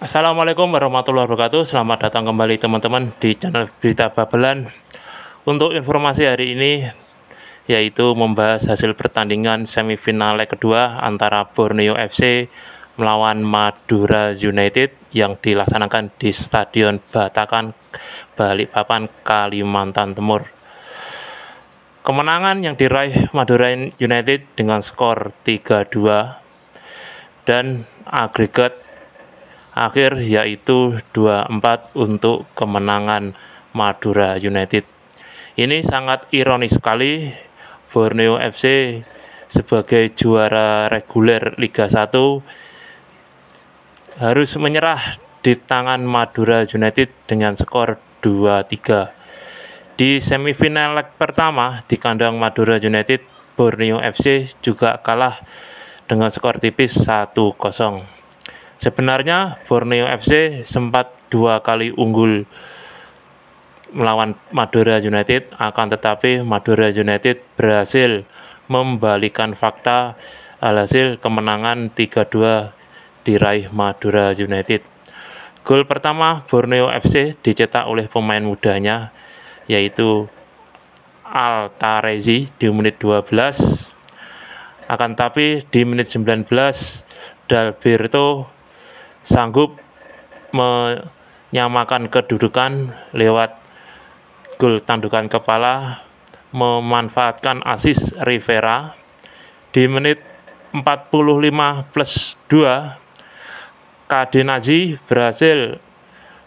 Assalamualaikum warahmatullahi wabarakatuh Selamat datang kembali teman-teman di channel Berita Babelan Untuk informasi hari ini Yaitu membahas hasil pertandingan semifinal leg kedua Antara Borneo FC melawan Madura United Yang dilaksanakan di Stadion Batakan Balikpapan, Kalimantan Timur Kemenangan yang diraih Madura United dengan skor 3-2 dan agregat akhir yaitu 2-4 untuk kemenangan Madura United. Ini sangat ironis sekali Borneo FC sebagai juara reguler Liga 1 harus menyerah di tangan Madura United dengan skor 2-3. Di semifinal leg pertama di kandang Madura United, Borneo FC juga kalah dengan skor tipis 1-0. Sebenarnya Borneo FC sempat dua kali unggul melawan Madura United, akan tetapi Madura United berhasil membalikan fakta alhasil kemenangan 3-2 diraih Madura United. Gol pertama Borneo FC dicetak oleh pemain mudanya yaitu Altarezi di menit 12. Akan tapi di menit 19 Dalberto sanggup menyamakan kedudukan lewat gol tandukan kepala memanfaatkan asis Rivera di menit 45 plus 2 KD Naji berhasil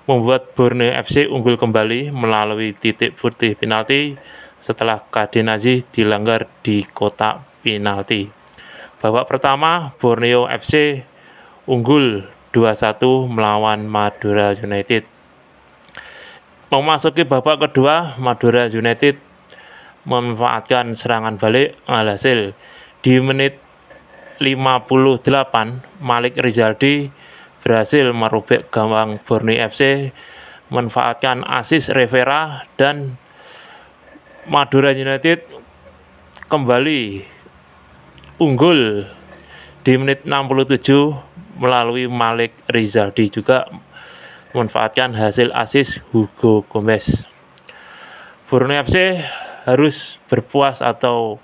membuat Borneo FC unggul kembali melalui titik putih penalti setelah KD dilanggar di kotak penalti. Babak pertama Borneo FC unggul 2-1 melawan Madura United. Memasuki babak kedua, Madura United memanfaatkan serangan balik alhasil di menit 58 Malik Rizaldi berhasil merobek gawang Borneo FC memanfaatkan asis Rivera dan Madura United kembali unggul di menit 67 melalui Malik Rizaldi juga memanfaatkan hasil asis Hugo Gomez. Borneo FC harus berpuas atau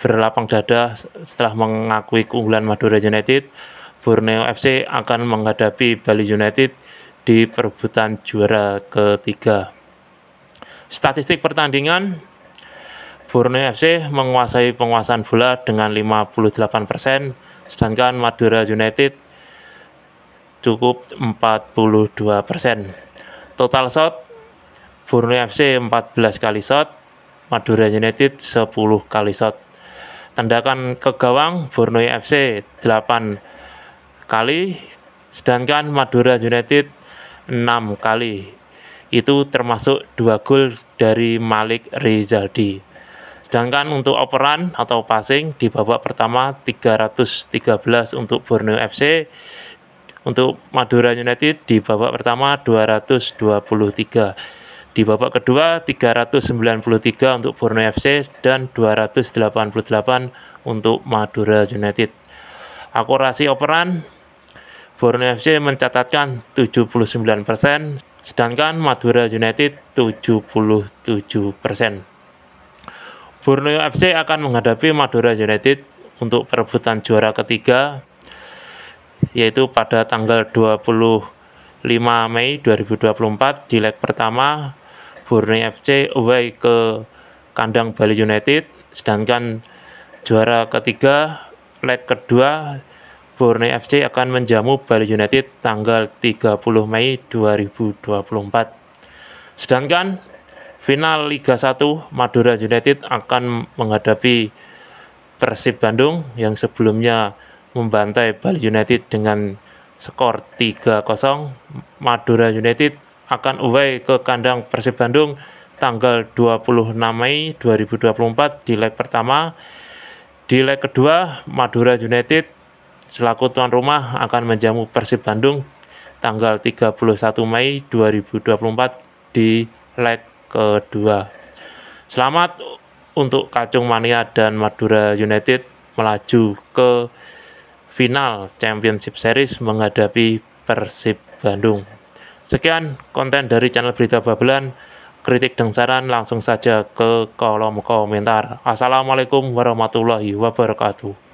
berlapang dada setelah mengakui keunggulan Madura United. Borneo FC akan menghadapi Bali United di perebutan juara ketiga. Statistik pertandingan Borneo FC menguasai penguasaan bola dengan 58%, sedangkan Madura United cukup 42%. Total shot Borneo FC 14 kali shot, Madura United 10 kali shot. Tendakan ke gawang Borneo FC 8 kali, sedangkan Madura United 6 kali. Itu termasuk dua gol dari Malik Rizaldi. Sedangkan untuk operan atau passing di babak pertama 313 untuk Borneo FC, untuk Madura United di babak pertama 223, di babak kedua 393 untuk Borneo FC dan 288 untuk Madura United. Akurasi operan Borneo FC mencatatkan 79%, sedangkan Madura United 77%. Borneo FC akan menghadapi Madura United untuk perebutan juara ketiga yaitu pada tanggal 25 Mei 2024 di leg pertama Borneo FC away ke kandang Bali United sedangkan juara ketiga leg kedua Borneo FC akan menjamu Bali United tanggal 30 Mei 2024. Sedangkan final Liga 1 Madura United akan menghadapi Persib Bandung yang sebelumnya membantai Bali United dengan skor 3-0. Madura United akan away ke kandang Persib Bandung tanggal 26 Mei 2024 di leg pertama. Di leg kedua, Madura United selaku tuan rumah akan menjamu Persib Bandung tanggal 31 Mei 2024 di leg kedua. Selamat untuk Kacung Mania dan Madura United melaju ke final Championship Series menghadapi Persib Bandung. Sekian konten dari channel Berita Babelan. Kritik dan saran langsung saja ke kolom komentar. Assalamualaikum warahmatullahi wabarakatuh.